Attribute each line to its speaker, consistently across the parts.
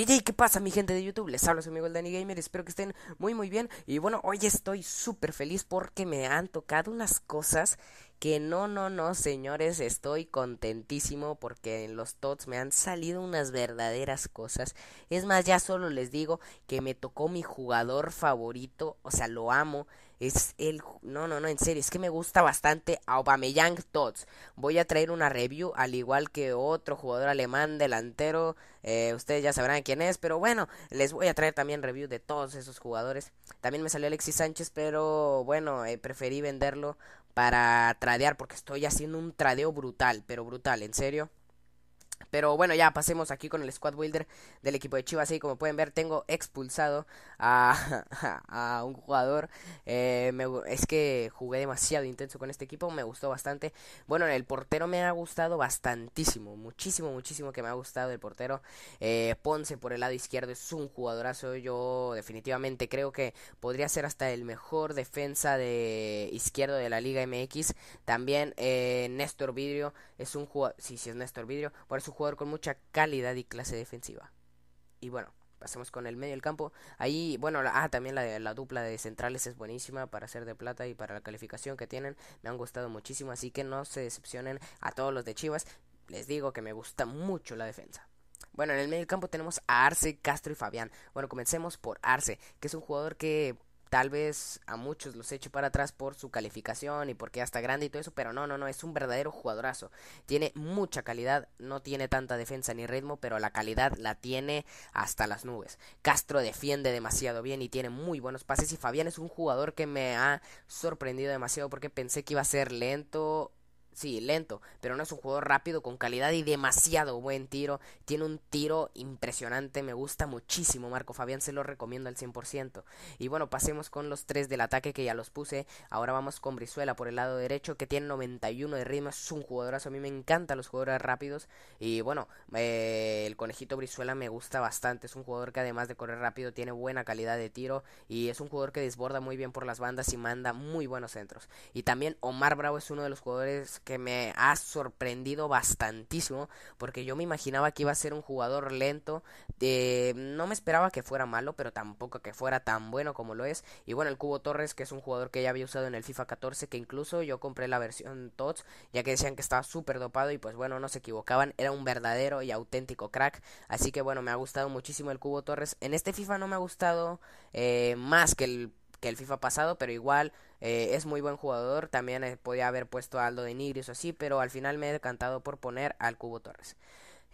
Speaker 1: y hey, ¿qué pasa mi gente de YouTube? Les hablo su amigo el Danny Gamer, espero que estén muy muy bien Y bueno, hoy estoy súper feliz porque me han tocado unas cosas que no, no, no, señores, estoy contentísimo porque en los TOTS me han salido unas verdaderas cosas. Es más, ya solo les digo que me tocó mi jugador favorito, o sea, lo amo. Es el... No, no, no, en serio, es que me gusta bastante Aubameyang Tots. Voy a traer una review, al igual que otro jugador alemán delantero. Eh, ustedes ya sabrán quién es, pero bueno, les voy a traer también review de todos esos jugadores. También me salió Alexis Sánchez, pero bueno, eh, preferí venderlo para tradear, porque estoy haciendo un tradeo brutal, pero brutal, en serio. Pero bueno, ya pasemos aquí con el squad builder del equipo de Chivas. y como pueden ver, tengo expulsado a, a, un jugador. Eh, es que jugué demasiado intenso con este equipo, me gustó bastante. Bueno, el portero me ha gustado bastantísimo, muchísimo, muchísimo que me ha gustado el portero. Eh, Ponce por el lado izquierdo es un jugadorazo. Yo definitivamente creo que podría ser hasta el mejor defensa de izquierdo de la Liga MX. También eh, Néstor Vidrio es un jugador. Sí, sí, es Néstor Vidrio. Por jugador con mucha calidad y clase defensiva. Y bueno, pasemos con el medio del campo. Ahí, bueno, ah, también la, la dupla de centrales es buenísima para ser de plata y para la calificación que tienen. Me han gustado muchísimo, así que no se decepcionen a todos los de Chivas. Les digo que me gusta mucho la defensa. Bueno, en el medio del campo tenemos a Arce, Castro y Fabián. Bueno, comencemos por Arce, que es un jugador que tal vez a muchos los eche para atrás por su calificación y porque hasta grande y todo eso, pero no, no, no, es un verdadero jugadorazo. Tiene mucha calidad, no tiene tanta defensa ni ritmo, pero la calidad la tiene hasta las nubes. Castro defiende demasiado bien y tiene muy buenos pases y Fabián es un jugador que me ha sorprendido demasiado porque pensé que iba a ser lento sí, lento, pero no es un jugador rápido, con calidad y demasiado buen tiro. Tiene un tiro impresionante, me gusta muchísimo Marco Fabián, se lo recomiendo al 100%. Y bueno, pasemos con los tres del ataque que ya los puse. Ahora vamos con Brizuela por el lado derecho, que tiene 91 de ritmo, es un jugadorazo, a mí me encantan los jugadores rápidos. Y bueno, eh, el conejito Brizuela me gusta bastante, es un jugador que además de correr rápido tiene buena calidad de tiro y es un jugador que desborda muy bien por las bandas y manda muy buenos centros. Y también Omar Bravo es uno de los jugadores que me ha sorprendido bastantísimo, porque yo me imaginaba que iba a ser un jugador lento, eh, no me esperaba que fuera malo, pero tampoco que fuera tan bueno como lo es, y bueno, el Cubo Torres, que es un jugador que ya había usado en el FIFA 14, que incluso yo compré la versión TOTS, ya que decían que estaba súper dopado, y pues bueno, no se equivocaban, era un verdadero y auténtico crack, así que bueno, me ha gustado muchísimo el Cubo Torres, en este FIFA no me ha gustado eh, más que el que el FIFA pasado, pero igual eh, es muy buen jugador. También eh, podía haber puesto a Aldo de Nigris o así, pero al final me he decantado por poner al Cubo Torres.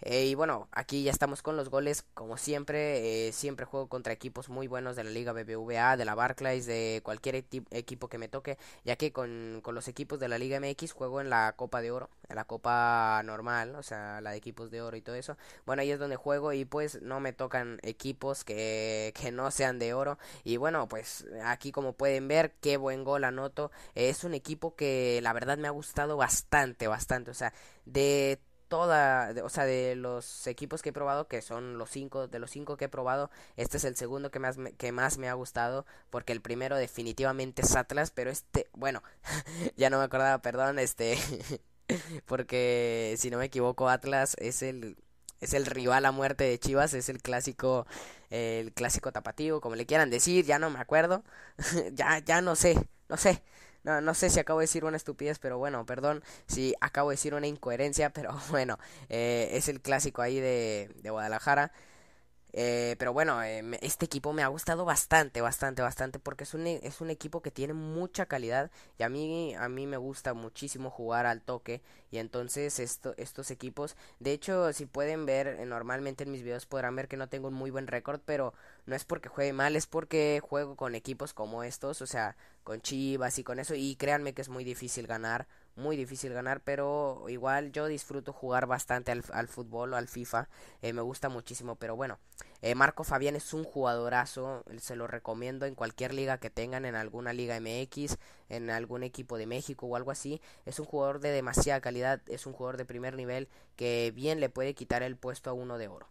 Speaker 1: Eh, y bueno, aquí ya estamos con los goles, como siempre, eh, siempre juego contra equipos muy buenos de la Liga BBVA, de la Barclays, de cualquier equipo que me toque, ya que con, los equipos de la Liga MX juego en la Copa de Oro, en la Copa normal, o sea, la de equipos de oro y todo eso. Bueno, ahí es donde juego y pues no me tocan equipos que, que no sean de oro. Y bueno, pues aquí como pueden ver, qué buen gol anoto. es un equipo que la verdad me ha gustado bastante, bastante, o sea, de toda, o sea, de los equipos que he probado, que son los cinco, de los cinco que he probado, este es el segundo que más me, que más me ha gustado, porque el primero definitivamente es Atlas, pero este, bueno, ya no me acordaba, perdón, este, porque si no me equivoco, Atlas es el es el rival a muerte de Chivas, es el clásico, el clásico tapativo, como le quieran decir, ya no me acuerdo, ya, ya no sé, no sé. No, no sé si acabo de decir una estupidez, pero bueno, perdón si acabo de decir una incoherencia, pero bueno, eh, es el clásico ahí de, de Guadalajara. Eh, pero bueno, eh, este equipo me ha gustado bastante, bastante, bastante, porque es un, e, es un equipo que tiene mucha calidad y a mí, a mí me gusta muchísimo jugar al toque y entonces estos equipos, de hecho, si pueden ver, eh, normalmente en mis videos podrán ver que no tengo un muy buen récord, pero no es porque juegue mal, es porque juego con equipos como estos, o sea, con Chivas y con eso, y créanme que es muy difícil ganar muy difícil ganar, pero igual yo disfruto jugar bastante al, fútbol o al FIFA, eh, me gusta muchísimo, pero bueno, eh, Marco Fabián es un jugadorazo, se lo recomiendo en cualquier liga que tengan, en alguna liga MX, en algún equipo de México o algo así, es un jugador de demasiada calidad, es un jugador de primer nivel que bien le puede quitar el puesto a uno de oro.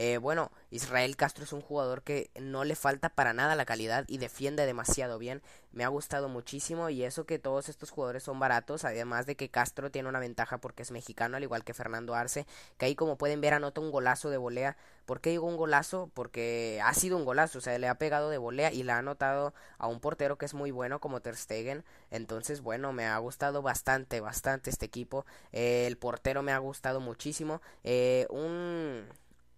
Speaker 1: Eh, bueno, Israel Castro es un jugador que no le falta para nada la calidad y defiende demasiado bien. Me ha gustado muchísimo y eso que todos estos jugadores son baratos, además de que Castro tiene una ventaja porque es mexicano, al igual que Fernando Arce, que ahí como pueden ver anota un golazo de volea. ¿Por qué digo un golazo? Porque ha sido un golazo, o sea, le ha pegado de volea y le ha anotado a un portero que es muy bueno como Ter Stegen. Entonces, bueno, me ha gustado bastante, bastante este equipo. Eh, el portero me ha gustado muchísimo. Eh, un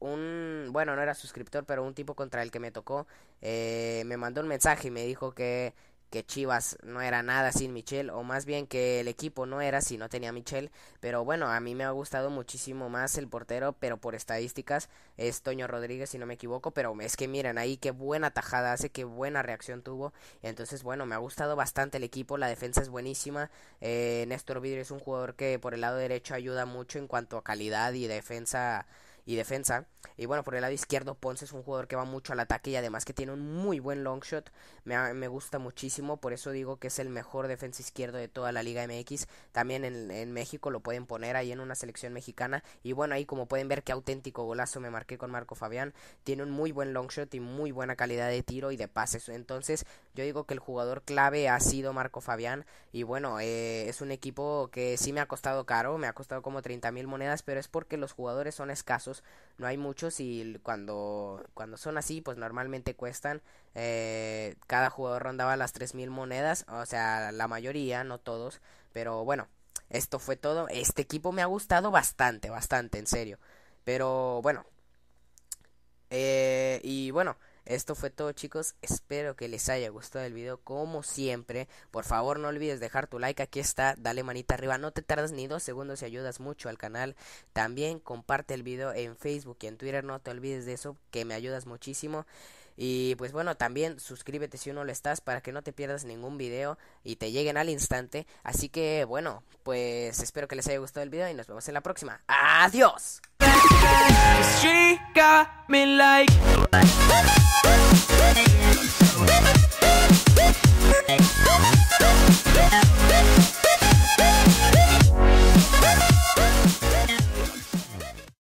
Speaker 1: un, bueno, no era suscriptor, pero un tipo contra el que me tocó, eh, me mandó un mensaje y me dijo que, que Chivas no era nada sin Michel, o más bien que el equipo no era si no tenía Michel, pero bueno, a mí me ha gustado muchísimo más el portero, pero por estadísticas es Toño Rodríguez si no me equivoco, pero es que miren ahí qué buena tajada hace, qué buena reacción tuvo, entonces bueno, me ha gustado bastante el equipo, la defensa es buenísima, eh, Néstor Vidrio es un jugador que por el lado derecho ayuda mucho en cuanto a calidad y defensa y defensa. Y bueno, por el lado izquierdo, Ponce es un jugador que va mucho al ataque y además que tiene un muy buen long shot. Me, me gusta muchísimo, por eso digo que es el mejor defensa izquierdo de toda la Liga MX. También en, en México lo pueden poner ahí en una selección mexicana. Y bueno, ahí como pueden ver, qué auténtico golazo me marqué con Marco Fabián. Tiene un muy buen long shot y muy buena calidad de tiro y de pases. Entonces, yo digo que el jugador clave ha sido Marco Fabián y bueno, eh, es un equipo que sí me ha costado caro, me ha costado como 30 mil monedas, pero es porque los jugadores son escasos, no hay muchos y cuando, cuando son así, pues normalmente cuestan, eh, cada jugador rondaba las 3.000 monedas, o sea, la mayoría, no todos, pero bueno, esto fue todo, este equipo me ha gustado bastante, bastante, en serio, pero bueno, eh, y bueno, esto fue todo chicos, espero que les haya gustado el video como siempre. Por favor no olvides dejar tu like, aquí está, dale manita arriba, no te tardas ni dos segundos y ayudas mucho al canal. También comparte el video en Facebook y en Twitter, no te olvides de eso, que me ayudas muchísimo. Y pues bueno, también suscríbete si uno lo estás para que no te pierdas ningún video y te lleguen al instante. Así que bueno, pues espero que les haya gustado el video y nos vemos en la próxima. ¡Adiós!